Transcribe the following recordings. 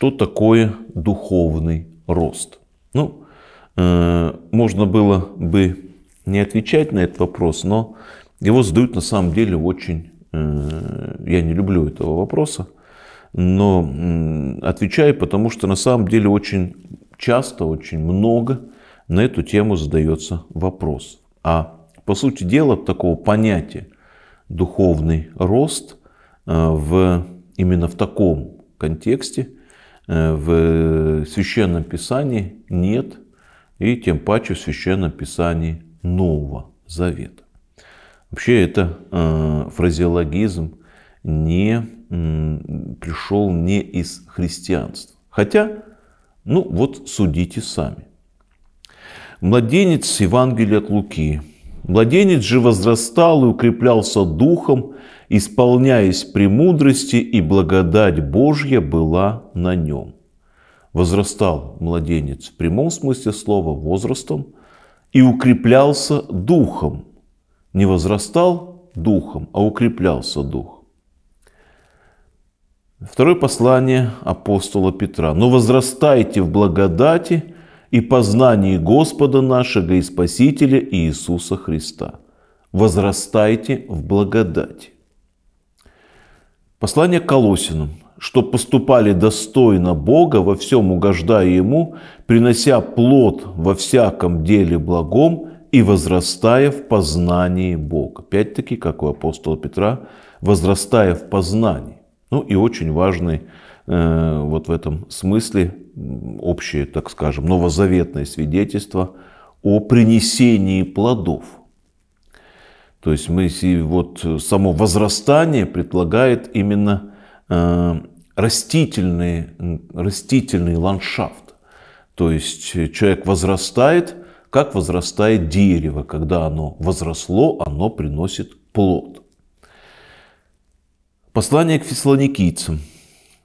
что такое духовный рост. Ну, э, можно было бы не отвечать на этот вопрос, но его задают на самом деле очень... Э, я не люблю этого вопроса, но э, отвечаю, потому что на самом деле очень часто, очень много на эту тему задается вопрос. А по сути дела такого понятия духовный рост э, в, именно в таком контексте – Э, в Священном Писании нет, и тем паче в Священном Писании Нового Завета. Вообще это э, фразеологизм не пришел не из христианства. Хотя, ну вот судите сами. Младенец Евангелия от Луки, Младенец же возрастал и укреплялся духом, исполняясь премудрости, и благодать Божья была на нем. Возрастал младенец в прямом смысле слова возрастом и укреплялся духом. Не возрастал духом, а укреплялся дух. Второе послание апостола Петра. «Но возрастайте в благодати и познании Господа нашего и Спасителя Иисуса Христа. Возрастайте в благодати. Послание к Колосинам, что поступали достойно Бога, во всем угождая Ему, принося плод во всяком деле благом и возрастая в познании Бога. Опять-таки, как у апостола Петра, возрастая в познании. Ну и очень важный Э, вот в этом смысле общее, так скажем, новозаветное свидетельство о принесении плодов. То есть мы вот э, само возрастание предполагает именно э, растительный, растительный ландшафт. То есть человек возрастает, как возрастает дерево. Когда оно возросло, оно приносит плод. Послание к фессалоникийцам –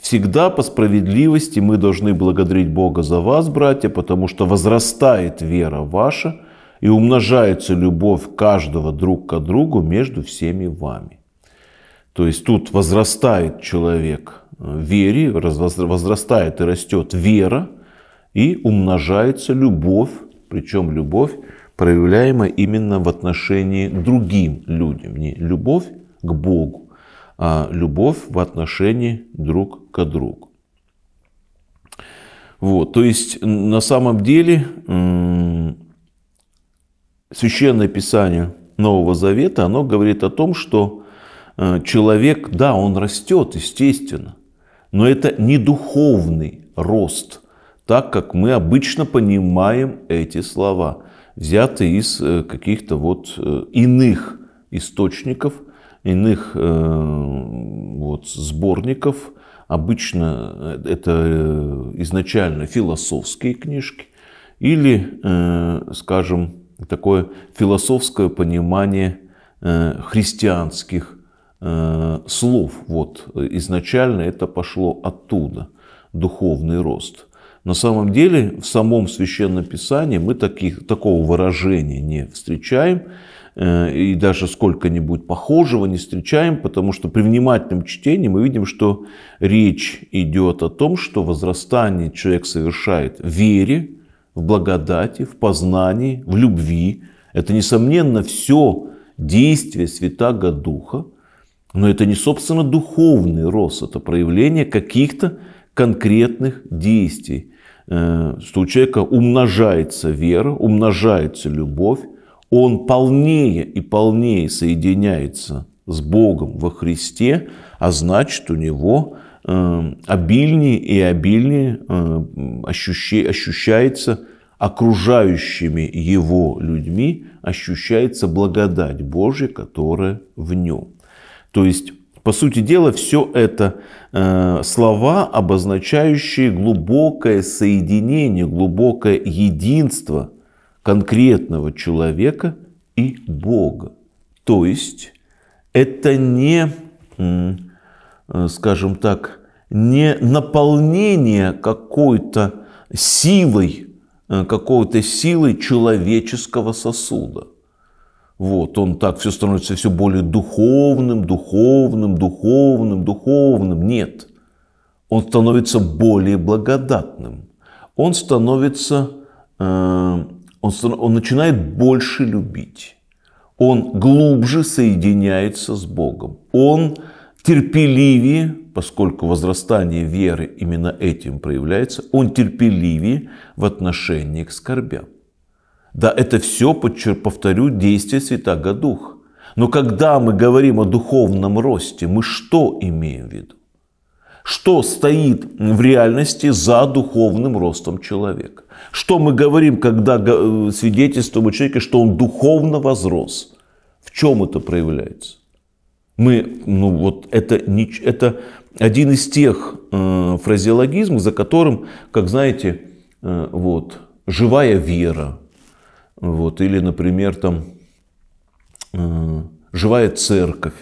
Всегда по справедливости мы должны благодарить Бога за вас, братья, потому что возрастает вера ваша и умножается любовь каждого друг к другу между всеми вами. То есть тут возрастает человек в вере, возрастает и растет вера, и умножается любовь, причем любовь, проявляемая именно в отношении к другим людям, не любовь к Богу, а любовь в отношении друг к другу. Вот, то есть на самом деле Священное Писание Нового Завета, оно говорит о том, что э, человек, да, он растет, естественно, но это не духовный рост, так как мы обычно понимаем эти слова, взятые из э, каких-то вот э, иных источников – иных э, вот, сборников. Обычно э, это э, изначально философские книжки или, скажем, такое философское понимание христианских слов. Вот изначально это пошло оттуда, духовный рост. На самом деле в самом Священном Писании мы таких, такого выражения не встречаем э, и даже сколько-нибудь похожего не встречаем, потому что при внимательном чтении мы видим, что речь идет о том, что возрастание человек совершает в вере, в благодати, в познании, в любви. Это, несомненно, все действие Святаго Духа, но это не, собственно, духовный рост, это проявление каких-то конкретных действий, э, что у человека умножается вера, умножается любовь, он полнее и полнее соединяется с Богом во Христе, а значит у него э, обильнее и обильнее э, ощущается окружающими его людьми, ощущается благодать Божья, которая в нем. То есть по сути дела, все это э, слова, обозначающие глубокое соединение, глубокое единство конкретного человека и Бога. То есть это не, э, скажем так, не наполнение какой-то силой, э, какой-то силой человеческого сосуда – вот, он так все становится все более духовным, духовным, духовным, духовным. Нет, он становится более благодатным. Он становится, э, он, он начинает больше любить. Он глубже соединяется с Богом. Он терпеливее, поскольку возрастание веры именно этим проявляется, он терпеливее в отношении к скорбям. Да, это все, повторю, действие Святаго Духа. Но когда мы говорим о духовном росте, мы что имеем в виду? Что стоит в реальности за духовным ростом человека? Что мы говорим, когда э, свидетельствуем о человеке, что он духовно возрос? В чем это проявляется? Мы, ну вот это, не, это один из тех э, фразеологизмов, за которым, как знаете, э, вот, живая вера, вот. Или, например, там э, живая церковь,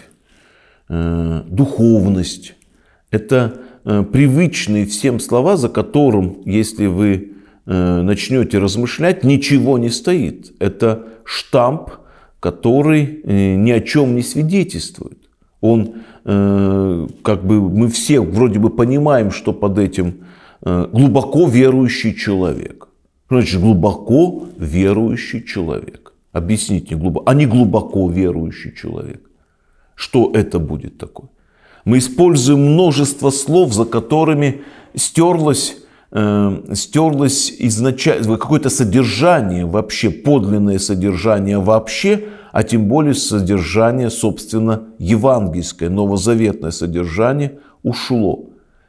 э, духовность. Это э, привычные всем слова, за которым, если вы начнете размышлять, ничего не стоит. Это штамп, который ни о чем не свидетельствует. Он, как бы мы все вроде бы понимаем, что под этим глубоко верующий человек. Значит, глубоко верующий человек. Объясните глубоко, а не глубоко верующий человек. Что это будет такое? Мы используем множество слов, за которыми стерлось, э, стерлось изначально какое-то содержание вообще, подлинное содержание вообще, а тем более содержание, собственно, евангельское, новозаветное содержание ушло.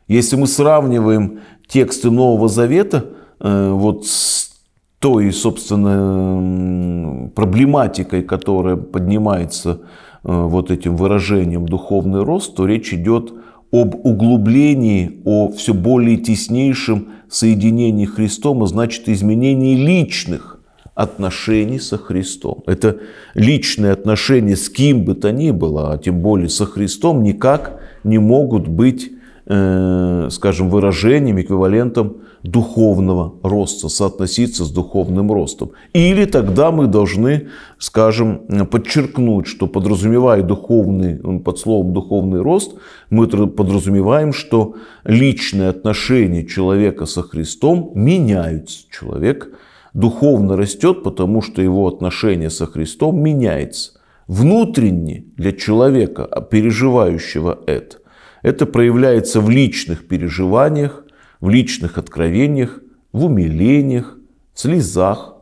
Если мы сравниваем тексты Нового Завета – Э, вот с той, собственно, проблематикой, которая поднимается э, вот этим выражением «духовный рост», то речь идет об углублении, о все более теснейшем соединении Христом, а значит изменении личных отношений со Христом. Это личные отношения с кем бы то ни было, а тем более со Христом, никак не могут быть, э, скажем, выражением, эквивалентом духовного роста, соотноситься с духовным ростом. Или тогда мы должны, скажем, подчеркнуть, что подразумевая духовный, под словом духовный рост, мы подразумеваем, что личные отношения человека со Христом меняются. Человек духовно растет, потому что его отношение со Христом меняется. Внутренне для человека, а, переживающего это, это проявляется в личных переживаниях, в личных откровениях, в умилениях, в слезах,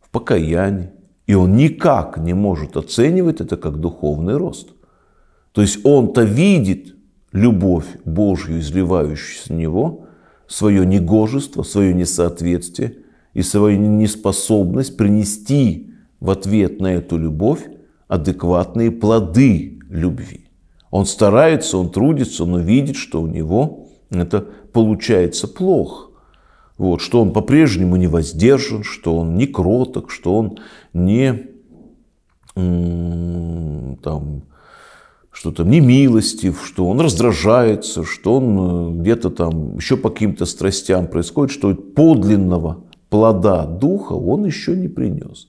в покаянии. И он никак не может оценивать это как духовный рост. То есть он-то видит любовь Божью, изливающуюся с него, свое негожество, свое несоответствие и свою неспособность принести в ответ на эту любовь адекватные плоды любви. Он старается, он трудится, но видит, что у него это получается плохо. Вот, что он по-прежнему не воздержан, что он не кроток, что он не там, что там не милостив, что он раздражается, что он э, где-то там еще по каким-то страстям происходит, что подлинного плода духа он еще не принес.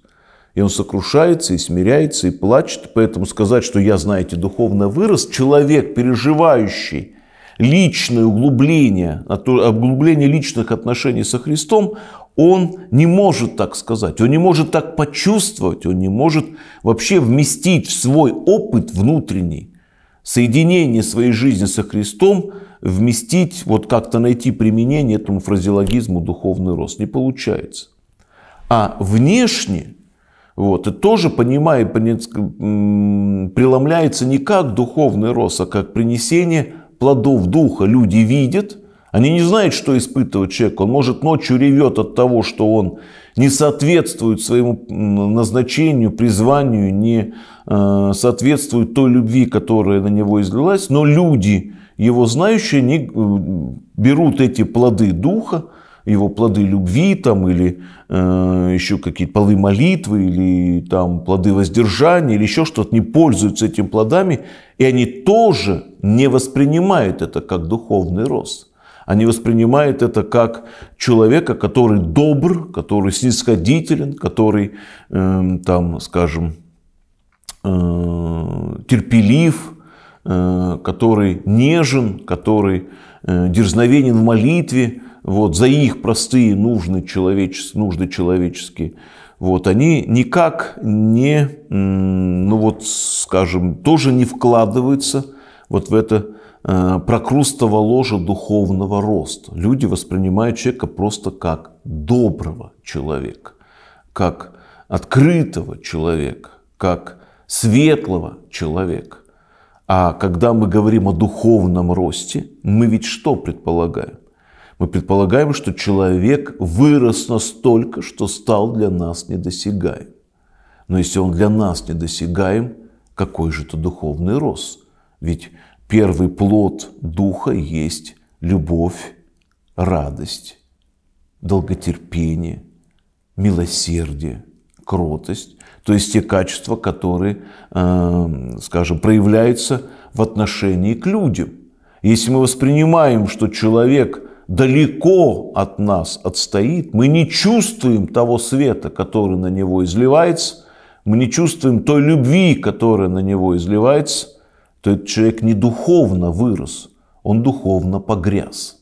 И он сокрушается, и смиряется, и плачет. Поэтому сказать, что я, знаете, духовно вырос, человек, переживающий личное углубление, углубление личных отношений со Христом, он не может так сказать, он не может так почувствовать, он не может вообще вместить в свой опыт внутренний соединение своей жизни со Христом, вместить, вот как-то найти применение этому фразеологизму духовный рост. Не получается. А внешне, вот, и тоже понимая, преломляется не как духовный рост, а как принесение – плодов духа люди видят, они не знают, что испытывает человек. Он, может, ночью ревет от того, что он не соответствует своему назначению, призванию, не э, соответствует той любви, которая на него излилась. Но люди, его знающие, они э, берут эти плоды духа, его плоды любви там, или э, еще какие-то плоды молитвы, или там плоды воздержания, или еще что-то, не пользуются этими плодами, и они тоже не воспринимают это как духовный рост. Они воспринимают это как человека, который добр, который снисходителен, который, э, там, скажем, э, терпелив, э, который нежен, который э, дерзновенен в молитве, вот, за их простые нужды, человечес, нужды человеческие, вот, они никак не, ну вот, скажем, тоже не вкладываются вот в это э, прокрустово ложа духовного роста. Люди воспринимают человека просто как доброго человека, как открытого человека, как светлого человека. А когда мы говорим о духовном росте, мы ведь что предполагаем? Мы предполагаем, что человек вырос настолько, что стал для нас недосягаем. Но если он для нас недосягаем, какой же это духовный рост? Ведь первый плод духа есть любовь, радость, долготерпение, милосердие, кротость. То есть те качества, которые, эм, скажем, проявляются в отношении к людям. Если мы воспринимаем, что человек – далеко от нас отстоит, мы не чувствуем того света, который на него изливается, мы не чувствуем той любви, которая на него изливается, то этот человек не духовно вырос, он духовно погряз.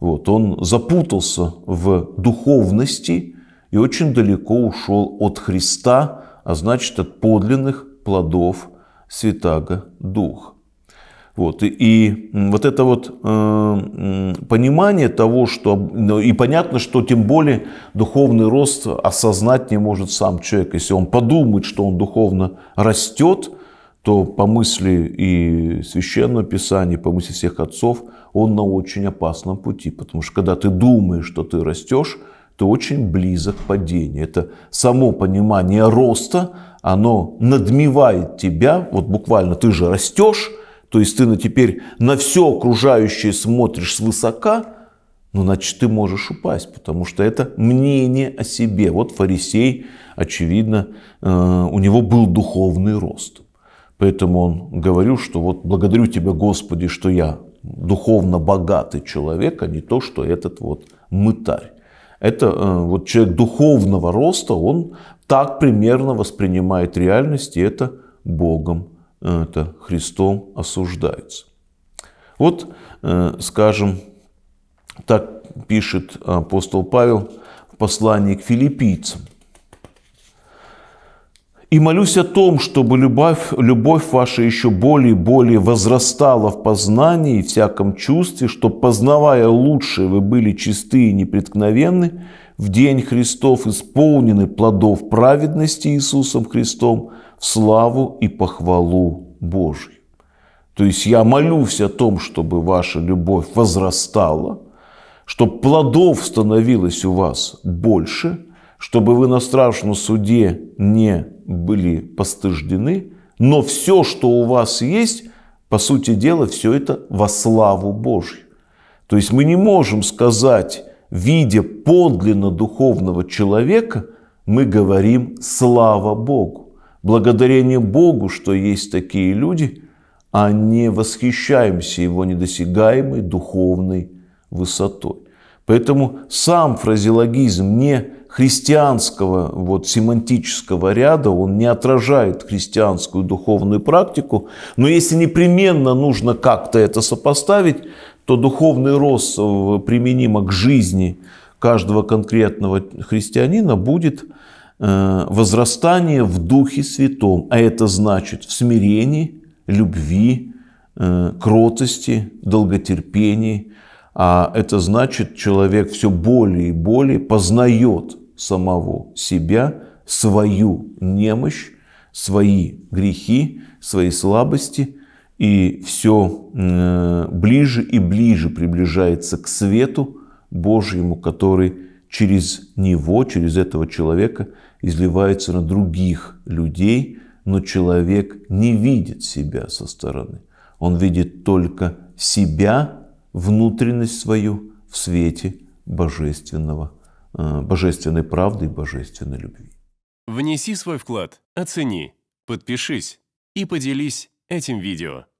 Вот, он запутался в духовности и очень далеко ушел от Христа, а значит от подлинных плодов Святаго Духа. Вот. И, и вот это вот э, понимание того, что... Ну, и понятно, что тем более духовный рост осознать не может сам человек. Если он подумает, что он духовно растет, то по мысли и Священного Писания, по мысли всех отцов, он на очень опасном пути. Потому что когда ты думаешь, что ты растешь, ты очень близок к падению. Это само понимание роста, оно надмевает тебя, вот буквально ты же растешь, то есть ты на теперь на все окружающее смотришь свысока, ну, значит, ты можешь упасть, потому что это мнение о себе. Вот фарисей, очевидно, э, у него был духовный рост. Поэтому он говорил, что вот благодарю тебя, Господи, что я духовно богатый человек, а не то, что этот вот мытарь. Это э, вот человек духовного роста, он так примерно воспринимает реальность, и это Богом Э, это Христом осуждается. Вот, э, скажем, так пишет апостол Павел в послании к филиппийцам. «И молюсь о том, чтобы любовь, любовь ваша еще более и более возрастала в познании и всяком чувстве, чтобы познавая лучшее, вы были чисты и непреткновенны, в день Христов исполнены плодов праведности Иисусом Христом – в славу и похвалу Божию. То есть я молюсь о том, чтобы ваша любовь возрастала, чтобы плодов становилось у вас больше, чтобы вы на страшном суде не были постыждены, но все, что у вас есть, по сути дела, все это во славу Божью. То есть мы не можем сказать, видя подлинно духовного человека, мы говорим «слава Богу». Благодарение Богу, что есть такие люди, а не восхищаемся его недосягаемой духовной высотой. Поэтому сам фразеологизм не христианского вот, семантического ряда, он не отражает христианскую духовную практику, но если непременно нужно как-то это сопоставить, то духовный рост применимо к жизни каждого конкретного христианина будет Э, возрастание в Духе Святом, а это значит в смирении, любви, э, кротости, долготерпении. А это значит, человек все более и более познает самого себя, свою немощь, свои грехи, свои слабости, и все э, ближе и ближе приближается к свету Божьему, который через него, через этого человека изливается на других людей, но человек не видит себя со стороны. Он видит только себя, внутренность свою в свете божественного, э, божественной правды и божественной любви. Внеси свой вклад, оцени, подпишись и поделись этим видео.